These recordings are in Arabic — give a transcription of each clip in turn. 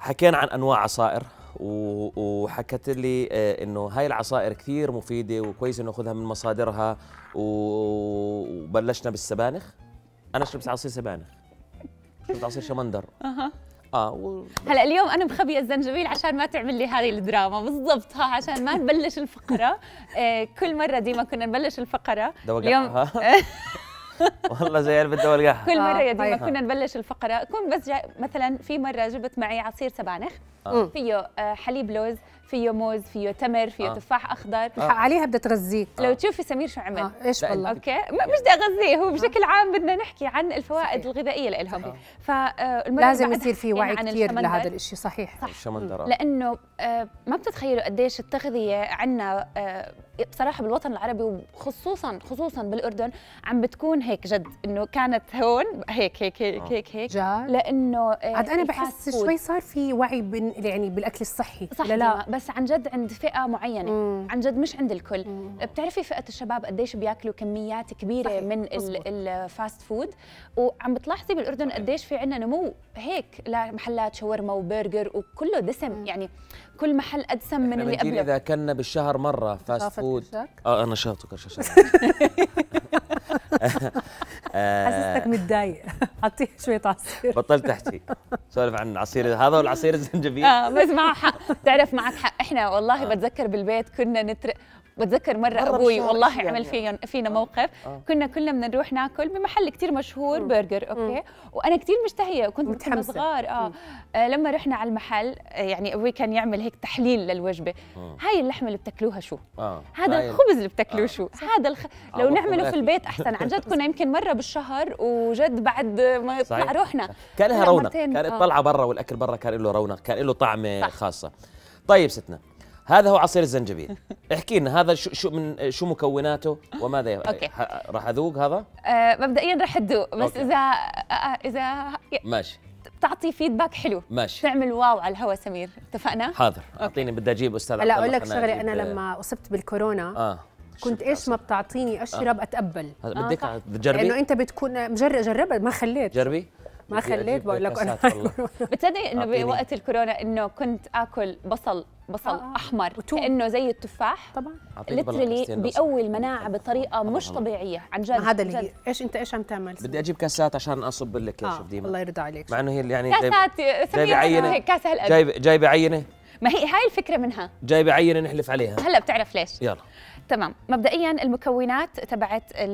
حكينا عن انواع عصائر وحكت لي آه، انه هاي العصائر كثير مفيده وكويس انه ناخذها من مصادرها وبلشنا بالسبانخ انا شربت عصير سبانخ شربت عصير شمندر اها اه و... هلا اليوم انا مخبيه الزنجبيل عشان ما تعمل لي هذه الدراما بالضبط ها عشان ما نبلش الفقره آه كل مره ديما كنا نبلش الفقره اليوم والله زي علبه دواء القحة كل مره يا آه، ديما طيب. كنا نبلش الفقره كون بس جاي مثلا في مره جبت معي عصير سبانخ آه. فيه آه، حليب لوز فيه موز فيه تمر فيه آه. تفاح اخضر آه. آه. عليها بدها تغذيك لو تشوفي سمير شو عمل آه. ايش والله اوكي مش بدي اغذيه هو بشكل عام بدنا نحكي عن الفوائد صحيح. الغذائيه لإلهم آه. فلازم يصير في وعي كثير لهذا الشيء صحيح صح. الشمندرة لانه ما بتتخيلوا قديش التغذيه عندنا بصراحه بالوطن العربي وخصوصا خصوصا بالاردن عم بتكون هيك جد انه كانت هون هيك هيك هيك هيك, هيك. لانه عاد انا بحس شوي صار في وعي يعني بالاكل الصحي صح لا, لا. بس عن جد عند فئه معينه مم. عن جد مش عند الكل مم. بتعرفي فئه الشباب قديش بياكلوا كميات كبيره صحيح. من الفاست فود وعم بتلاحظي بالاردن صحيح. قديش في عندنا نمو هيك لمحلات شاورما وبرجر وكله دسم مم. يعني كل محل ادسم من اللي قبله اذا كنا بالشهر مره فاست فود اه انا شاطك حسستك آه، متضايق اعطيه شويه عصير بطلت احكي سولف عن عصير هذا والعصير الزنجبيل اه بس معك حق بتعرف معك حق احنا والله آه. بتذكر بالبيت كنا نترق بتذكر مرة, مرة أبوي والله يعني عمل فينا فينا آه. موقف آه. كنا كلنا بدنا نروح ناكل بمحل كتير مشهور برجر أوكي وأنا كتير مشتهية وكنت متحمسة صغار آه. آه لما رحنا على المحل آه يعني أبوي كان يعمل هيك تحليل للوجبة مم. هاي اللحمة اللي بتاكلوها شو آه. هذا الخبز اللي بتاكلوه آه. شو هذا الخ... لو نعمله في البيت أحسن عن جد كنا يمكن مرة بالشهر وجد بعد ما يطلع صحيح. روحنا كان لها رونق كانت الطلعه آه. برا والاكل برا كان له رونق كان له طعمه خاصه طيب ستنا هذا هو عصير الزنجبيل احكي لنا هذا شو شو من شو مكوناته وماذا أوكي. راح اذوق هذا أه مبدئيا راح تذوق بس أوكي. اذا آه، آه، اذا ماشي تعطي فيدباك حلو ماشي تعمل واو على الهوا سمير اتفقنا حاضر اعطيني بدي اجيب استاذ لا اقول لك شغله انا لما اصبت بالكورونا آه. كنت ايش ما بتعطيني اشرب آه. اتقبل بدك آه، تجربي انه انت بتكون مجرب جربت ما خليت جربي ما خليت بقول لك بتصدقي انه بوقت الكورونا انه كنت اكل بصل بصل آه. آه. احمر كانه زي التفاح طبعا ليترلي بيقوي المناعه بطريقه مش طبيعيه عن جد هذا اللي ايش انت ايش عم تعمل بدي اجيب كاسات عشان اصب لك يا آه. ديما الله يرضى عليك مع انه هي يعني كاسات جايبه عينه كاسه هالقد جايبه جايبه عينه ما هي هاي الفكره منها جايبه عينه نحلف عليها هلا بتعرف ليش يلا تمام مبدئيا المكونات تبعت آه،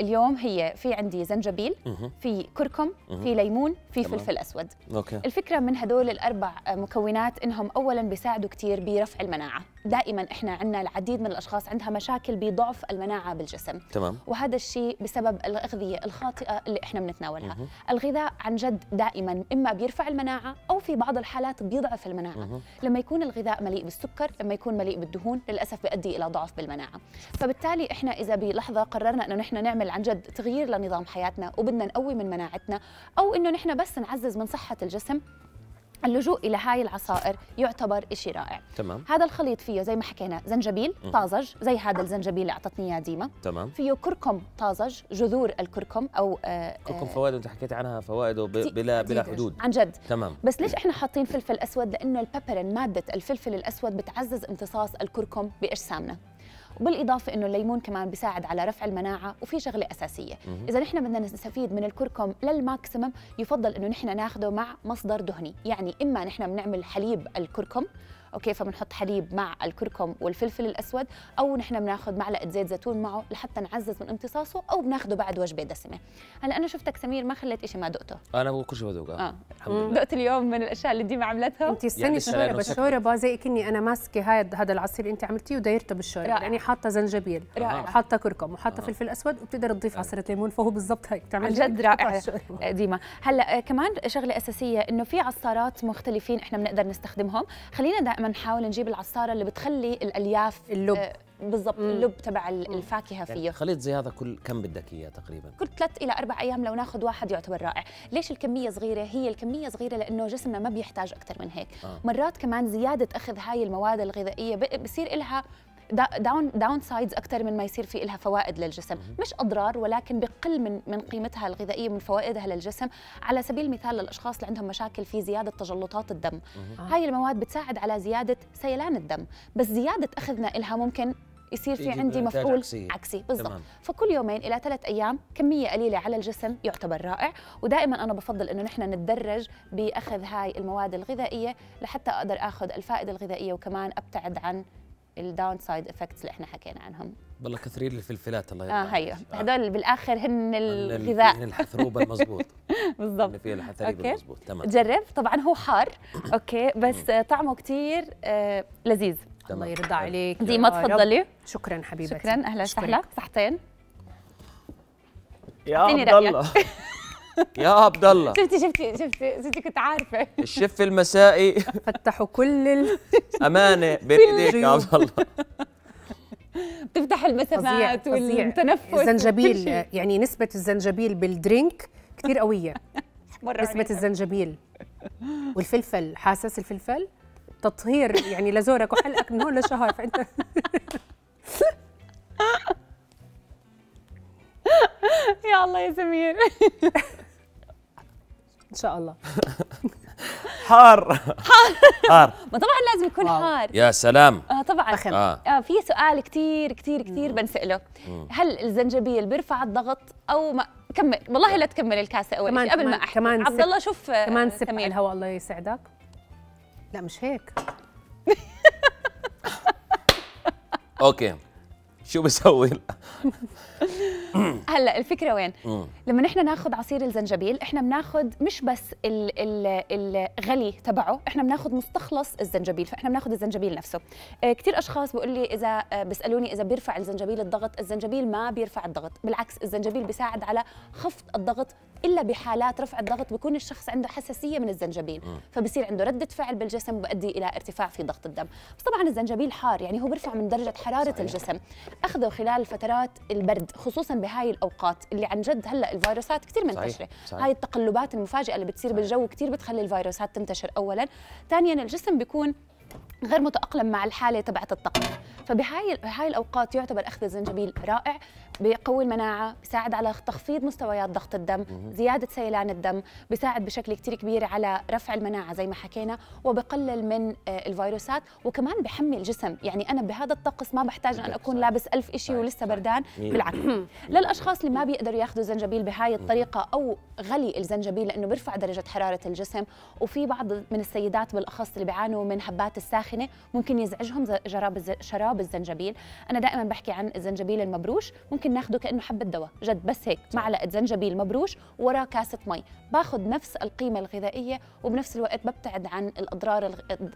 اليوم هي في عندي زنجبيل في كركم في ليمون في تمام. فلفل اسود أوكي. الفكره من هدول الاربع مكونات انهم اولا بيساعدوا كثير برفع المناعه دائما احنا عندنا العديد من الاشخاص عندها مشاكل بضعف المناعه بالجسم تمام وهذا الشيء بسبب الاغذيه الخاطئه اللي احنا بنتناولها مه. الغذاء عن جد دائما اما بيرفع المناعه او في بعض الحالات بيضعف المناعه مه. لما يكون الغذاء مليء بالسكر لما يكون مليء بالدهون للاسف بيؤدي الى ضعف بالمناعه فبالتالي احنا اذا بلحظه قررنا انه نحن نعمل عن جد تغيير لنظام حياتنا وبدنا نقوي من مناعتنا او انه نحن بس نعزز من صحه الجسم اللجوء الى هاي العصائر يعتبر شيء رائع تمام هذا الخليط فيه زي ما حكينا زنجبيل م. طازج زي هذا الزنجبيل اللي اعطتني اياه ديما تمام فيه كركم طازج جذور الكركم او آه كركم آه، فوائده انت حكيت عنها فوائده بلا بلا حدود عن جد تمام بس ليش احنا حاطين فلفل اسود لانه البابرين ماده الفلفل الاسود بتعزز امتصاص الكركم باجسامنا وبالاضافه انه الليمون كمان بيساعد على رفع المناعه وفي شغله اساسيه اذا نحن بدنا نستفيد من الكركم للماكسيمم يفضل انه نحن ناخده مع مصدر دهني يعني اما نحن بنعمل حليب الكركم اوكي فبنحط حليب مع الكركم والفلفل الاسود او نحن بناخذ معلقه زيت زيتون معه لحتى نعزز من امتصاصه او بناخذه بعد وجبه دسمه هلا انا شفتك سمير ما خليت شيء ما دقته انا كل شيء بدوقه اه الحمد لله دقت اليوم من الاشياء اللي ديما عملتها انت السنه يعني الشوربه الشوربه زي كني انا ماسكه هاي هذا العصير اللي انت عملتيه ودايرته بالشوربه يعني حاطه زنجبيل آه. حاطه كركم وحاطه آه. فلفل اسود وبتقدر تضيف آه. عصير ليمون فهو بالضبط هيك عن جد رائع ديما هلا كمان شغله اساسيه انه في عصارات مختلفين احنا بنقدر نستخدمهم خلينا دائما نحاول نجيب العصاره اللي بتخلي الالياف اللب آه، بالضبط اللب تبع الفاكهه يعني فيه يعني خليط زي هذا كل كم بدك اياه تقريبا كل ثلاث الى اربع ايام لو ناخذ واحد يعتبر رائع ليش الكميه صغيره هي الكميه صغيره لانه جسمنا ما بيحتاج اكثر من هيك آه. مرات كمان زياده اخذ هاي المواد الغذائيه بصير لها داون داون سايدز اكثر من ما يصير في لها فوائد للجسم مش اضرار ولكن بقل من من قيمتها الغذائيه من فوائدها للجسم على سبيل المثال للاشخاص اللي عندهم مشاكل في زياده تجلطات الدم هاي المواد بتساعد على زياده سيلان الدم بس زياده اخذنا لها ممكن يصير في عندي مفعول عكسي, عكسي بالضبط فكل يومين الى ثلاث ايام كميه قليله على الجسم يعتبر رائع ودائما انا بفضل انه نحن نتدرج باخذ هاي المواد الغذائيه لحتى اقدر اخذ الفائده الغذائيه وكمان ابتعد عن الداون سايد افكتس اللي احنا حكينا عنهم والله كثرين الفلفلات الله آه، يرضى اه هيو هذول بالاخر هن الغذاء هن الحثروبه المضبوط بالضبط اللي فيها الحثروبه المضبوط تمام جرب طبعا هو حار اوكي بس طعمه كثير آه لذيذ الله يرضى عليك ديما تفضلي شكرا حبيبتي شكرا اهلا وسهلا صحتين يا عبد الله يا عبد الله شفتي شفتي شفتي شفتي كنت عارفه الشف المسائي فتحوا كل ال... امانه بين ايديك يا عبد الله بتفتح المسامات والتنفس الزنجبيل يعني نسبه الزنجبيل بالدرينك كثير قويه مرة نسبه الزنجبيل والفلفل حاسس الفلفل تطهير يعني لزورك وحلقك من هون لشهر فانت يا الله يا سمير ان شاء الله حار حار حار ما طبعا لازم يكون واو. حار يا سلام آه طبعا فخم. آه. آه في سؤال كثير كثير كثير بنساله هل الزنجبيل بيرفع الضغط او ما كمل والله لا تكمل الكاسه اول كمان قبل كمان ما احكي كمان عبد الله شوف آه، كمان سب الهواء الله يسعدك لا مش هيك اوكي شو بسوي هلا الفكره وين لما نحن ناخذ عصير الزنجبيل احنا بناخذ مش بس الـ الـ الغلي تبعه احنا بناخذ مستخلص الزنجبيل فاحنا بناخذ الزنجبيل نفسه آه، كثير اشخاص بيقول لي اذا آه، بيسالوني اذا بيرفع الزنجبيل الضغط الزنجبيل ما بيرفع الضغط بالعكس الزنجبيل بيساعد على خفض الضغط الا بحالات رفع الضغط بيكون الشخص عنده حساسيه من الزنجبيل فبصير عنده رده فعل بالجسم بيؤدي الى ارتفاع في ضغط الدم بس طبعا الزنجبيل حار يعني هو بيرفع من درجه حراره صحيح. الجسم اخذه خلال فترات البرد خصوصا بهاي الاوقات اللي عن جد هلا الفيروسات كثير منتشره صحيح. هاي التقلبات المفاجئه اللي بتصير صحيح. بالجو كثير بتخلي الفيروسات تنتشر اولا ثانيا الجسم بيكون غير متأقلم مع الحالة تبعت الطقس فبهاي هاي الأوقات يعتبر أخذ الزنجبيل رائع بيقوي المناعه بيساعد على تخفيض مستويات ضغط الدم زياده سيلان الدم بيساعد بشكل كثير كبير على رفع المناعه زي ما حكينا وبقلل من آه، الفيروسات وكمان بحمي الجسم يعني انا بهذا الطقس ما بحتاج ان اكون لابس ألف شيء ولسه بردان بالعكس للاشخاص اللي ما بيقدروا ياخذوا زنجبيل بهاي الطريقه او غلي الزنجبيل لانه بيرفع درجه حراره الجسم وفي بعض من السيدات بالاخص اللي بيعانوا من حبات الساخنه ممكن يزعجهم شراب الزنجبيل انا دائما بحكي عن الزنجبيل المبروش ممكن ممكن ناخده كانه حبه دواء جد بس هيك معلقه زنجبيل مبروش وراه كاسه مي باخذ نفس القيمه الغذائيه وبنفس الوقت ببتعد عن الاضرار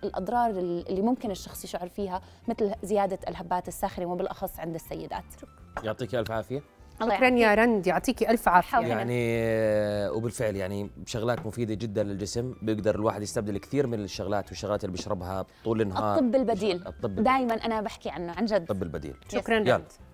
الاضرار اللي ممكن الشخص يشعر فيها مثل زياده الهبات الساخنه وبالاخص عند السيدات يعطيك الف عافيه شكرا يا رند يعطيكي الف عافيه يعني وبالفعل يعني شغلات مفيده جدا للجسم بيقدر الواحد يستبدل كثير من الشغلات والشغلات اللي بيشربها طول النهار الطب البديل الطب دائما انا بحكي عنه عن جد الطب البديل شكرا رند